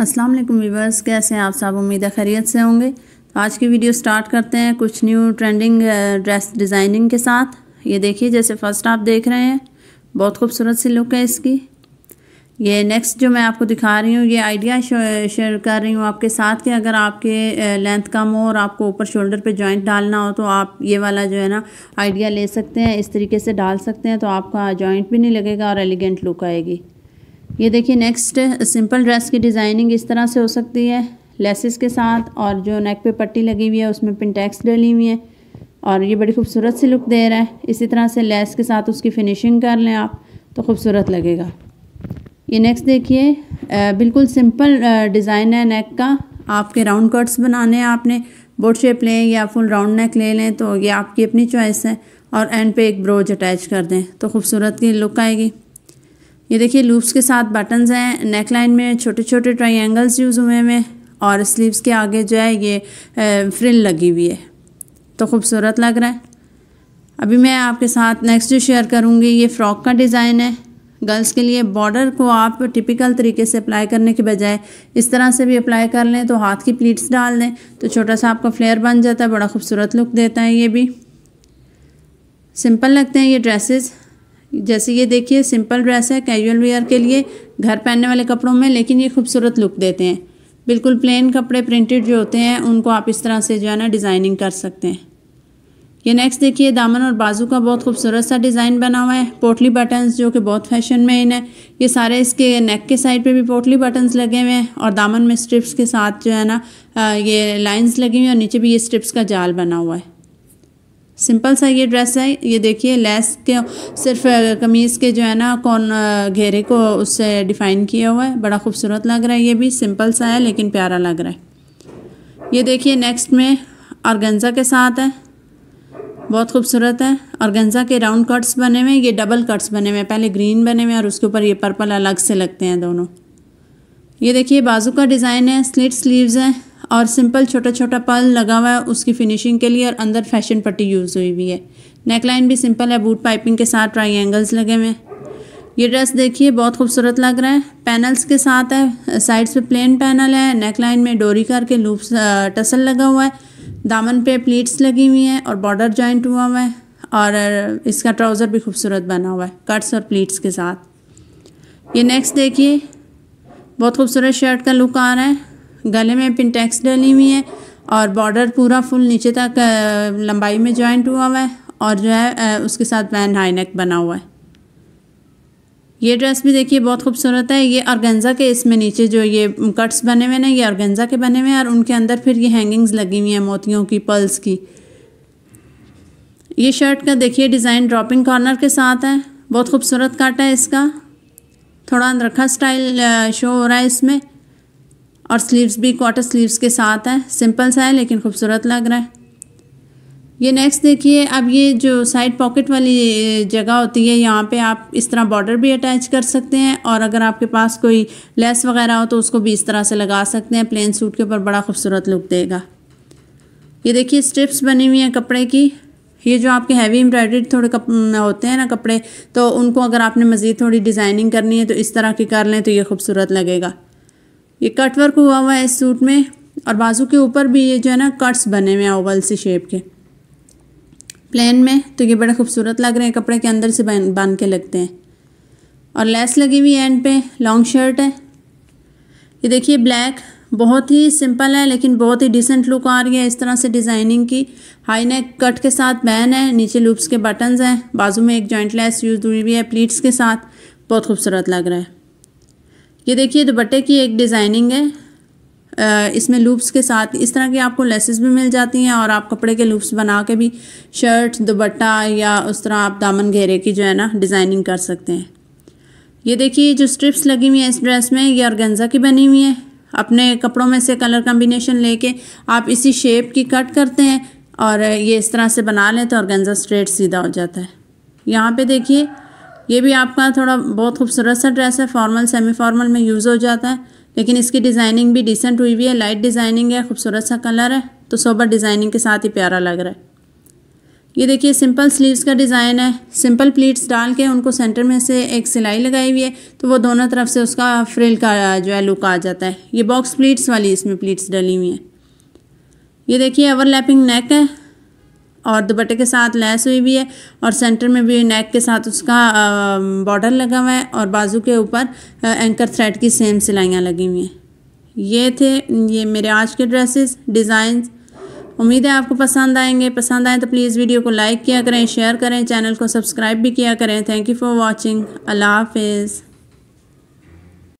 अस्सलाम वालेकुम व्यूवर्स कैसे हैं आप सब उम्मीद है खैरियत से होंगे तो आज की वीडियो स्टार्ट करते हैं कुछ न्यू ट्रेंडिंग ड्रेस डिज़ाइनिंग के साथ ये देखिए जैसे फर्स्ट आप देख रहे हैं बहुत खूबसूरत सी लुक है इसकी ये नेक्स्ट जो मैं आपको दिखा रही हूँ ये आइडिया शेयर कर रही हूँ आपके साथ कि अगर आपके लेंथ कम हो और आपको ऊपर शोल्डर पे जॉइंट डालना हो तो आप ये वाला जो है ना आइडिया ले सकते हैं इस तरीके से डाल सकते हैं तो आपका जॉइंट भी नहीं लगेगा और एलिगेंट लुक आएगी ये देखिए नेक्स्ट सिंपल ड्रेस की डिज़ाइनिंग इस तरह से हो सकती है लेसिस के साथ और जो नेक पे पट्टी लगी हुई है उसमें पिनटैक्स डली हुई है और ये बड़ी खूबसूरत सी लुक दे रहा है इसी तरह से लेस के साथ उसकी फिनिशिंग कर लें आप तो खूबसूरत लगेगा ये नेक्स्ट देखिए बिल्कुल सिंपल डिज़ाइन है नेक का आपके राउंड कट्स बनाने हैं आपने बोट शेप लें या फुल राउंड नेक ले लें तो ये आपकी अपनी चॉइस है और एंड पे एक ब्रोच अटैच कर दें तो खूबसूरत की लुक आएगी ये देखिए लूप्स के साथ बटन्स हैं नेक लाइन में छोटे छोटे ट्राइंगल्स यूज़ हुए हैं और स्लीव्स के आगे जो है ये फ्रिल लगी हुई है तो खूबसूरत लग रहा है अभी मैं आपके साथ नेक्स्ट जो शेयर करूँगी ये फ़्रॉक का डिज़ाइन है गर्ल्स के लिए बॉर्डर को आप टिपिकल तरीके से अप्लाई करने के बजाय इस तरह से भी अप्लाई कर लें तो हाथ की प्लीट्स डाल दें तो छोटा सा आपका फ्लेयर बन जाता है बड़ा खूबसूरत लुक देता है ये भी सिंपल लगते हैं ये ड्रेसेस जैसे ये देखिए सिंपल ड्रेस है कैजुअल वेयर के लिए घर पहनने वाले कपड़ों में लेकिन ये खूबसूरत लुक देते हैं बिल्कुल प्लेन कपड़े प्रिंटेड जो होते हैं उनको आप इस तरह से जो है ना डिज़ाइनिंग कर सकते हैं ये नेक्स्ट देखिए दामन और बाजू का बहुत खूबसूरत सा डिज़ाइन बना हुआ है पोटली बटन्स जो कि बहुत फैशन में इन है ये सारे इसके नेक के साइड पे भी पोटली बटन्स लगे हुए हैं और दामन में स्ट्रिप्स के साथ जो है ना ये लाइंस लगी हुई है और नीचे भी ये स्ट्रिप्स का जाल बना हुआ है सिंपल सा ये ड्रेस है ये देखिए लेस के सिर्फ कमीज़ के जो है ना कौन घेरे को उससे डिफ़ाइन किया हुआ है बड़ा खूबसूरत लग रहा है ये भी सिंपल सा है लेकिन प्यारा लग रहा है ये देखिए नेक्स्ट में ऑर्गेन्जा के साथ है बहुत खूबसूरत है और के राउंड कट्स बने हुए हैं ये डबल कट्स बने हुए हैं पहले ग्रीन बने हुए हैं और उसके ऊपर ये पर्पल अलग से लगते हैं दोनों ये देखिए बाजू का डिज़ाइन है स्लिट स्लीव्स हैं और सिंपल छोटा छोटा पल लगा हुआ है उसकी फिनिशिंग के लिए और अंदर फैशन पट्टी यूज़ हुई हुई है नेकलाइन भी सिंपल है बूट पाइपिंग के साथ ट्राइंगल्स लगे हुए हैं ये ड्रेस देखिए बहुत खूबसूरत लग रहा है पैनल्स के साथ है साइड्स पे प्लेन पैनल है नेकलाइन में डोरी कर के लूप टसल लगा हुआ है दामन पे प्लीट्स लगी हुई हैं और बॉर्डर जॉइंट हुआ हुआ है और इसका ट्राउज़र भी खूबसूरत बना हुआ है कट्स और प्लीट्स के साथ ये नेक्स्ट देखिए बहुत खूबसूरत शर्ट का लुक आ रहा है गले में पिनटेक्स डली हुई है और बॉर्डर पूरा फुल नीचे तक लंबाई में जॉइंट हुआ हुआ है और जो है उसके साथ वैन हाई नेक बना हुआ है ये ड्रेस भी देखिए बहुत खूबसूरत है ये ऑर्गेन्जा के इसमें नीचे जो ये कट्स बने हुए हैं ये ऑर्गेन्जा के बने हुए हैं और उनके अंदर फिर ये हैंगिंग्स लगी हुई हैं मोतियों की पर्ल्स की ये शर्ट का देखिए डिज़ाइन ड्रॉपिंग कॉर्नर के साथ है बहुत खूबसूरत काट है इसका थोड़ा अंदरखा स्टाइल शो हो रहा है इसमें और स्लीव्स भी क्वार्टर स्लीव्स के साथ है सिंपल सा है लेकिन खूबसूरत लग रहा है ये नेक्स्ट देखिए अब ये जो साइड पॉकेट वाली जगह होती है यहाँ पे आप इस तरह बॉर्डर भी अटैच कर सकते हैं और अगर आपके पास कोई लेस वगैरह हो तो उसको भी इस तरह से लगा सकते हैं प्लेन सूट के ऊपर बड़ा खूबसूरत लुक देगा ये देखिए स्ट्रिप्स बनी हुई हैं कपड़े की ये जो आपके हैवी एम्ब्रॉयड्री थोड़े कप होते हैं ना कपड़े तो उनको अगर आपने मज़ीद थोड़ी डिज़ाइनिंग करनी है तो इस तरह की कर लें तो ये खूबसूरत लगेगा ये कट वर्क हुआ हुआ है इस सूट में और बाजू के ऊपर भी ये जो है ना कट्स बने हुए हैं ओवल से शेप के प्लेन में तो ये बड़े खूबसूरत लग रहे हैं कपड़े के अंदर से बांध के लगते हैं और लेस लगी हुई एंड पे लॉन्ग शर्ट है ये देखिए ब्लैक बहुत ही सिंपल है लेकिन बहुत ही डिसेंट लुक आ रही है इस तरह से डिज़ाइनिंग की हाई नेक कट के साथ बैन है नीचे लूप्स के बटन्स हैं बाजू में एक जॉइंट लेस यूज़ हुई हुई है प्लीट्स के साथ बहुत खूबसूरत लग रहा है ये देखिए दुपट्टे की एक डिज़ाइनिंग है इसमें लूप्स के साथ इस तरह की आपको लेसेस भी मिल जाती हैं और आप कपड़े के लूप्स बना के भी शर्ट दुपट्टा या उस तरह आप दामन घेरे की जो है ना डिज़ाइनिंग कर सकते हैं ये देखिए जो स्ट्रिप्स लगी हुई हैं इस ड्रेस में ये ऑर्गेन्जा की बनी हुई है अपने कपड़ों में से कलर कम्बिनेशन लेके आप इसी शेप की कट करते हैं और ये इस तरह से बना लें तो ऑर्गेन्जा स्ट्रेट सीधा हो जाता है यहाँ पर देखिए ये भी आपका थोड़ा बहुत खूबसूरत सा ड्रेस है फॉर्मल सेमी फॉर्मल में यूज़ हो जाता है लेकिन इसकी डिज़ाइनिंग भी डिसेंट हुई हुई है लाइट डिज़ाइनिंग है खूबसूरत सा कलर है तो सोबर डिज़ाइनिंग के साथ ही प्यारा लग रहा है ये देखिए सिंपल स्लीव्स का डिज़ाइन है सिंपल प्लीट्स डाल के उनको सेंटर में से एक सिलाई लगाई हुई है तो वो दोनों तरफ से उसका फ्रिल का जो है लुक आ जाता है ये बॉक्स प्लीट्स वाली इसमें प्लीट्स डली हुई हैं ये देखिए ओवरलैपिंग नेक है और दुपट्टे के साथ लैस हुई भी है और सेंटर में भी नेक के साथ उसका बॉर्डर लगा हुआ है और बाजू के ऊपर एंकर थ्रेड की सेम सिलाइयाँ लगी हुई हैं ये थे ये मेरे आज के ड्रेसेस डिज़ाइन उम्मीद है आपको पसंद आएंगे पसंद आए तो प्लीज़ वीडियो को लाइक किया करें शेयर करें चैनल को सब्सक्राइब भी किया करें थैंक यू फॉर वॉचिंग अल्लाह हाफिज़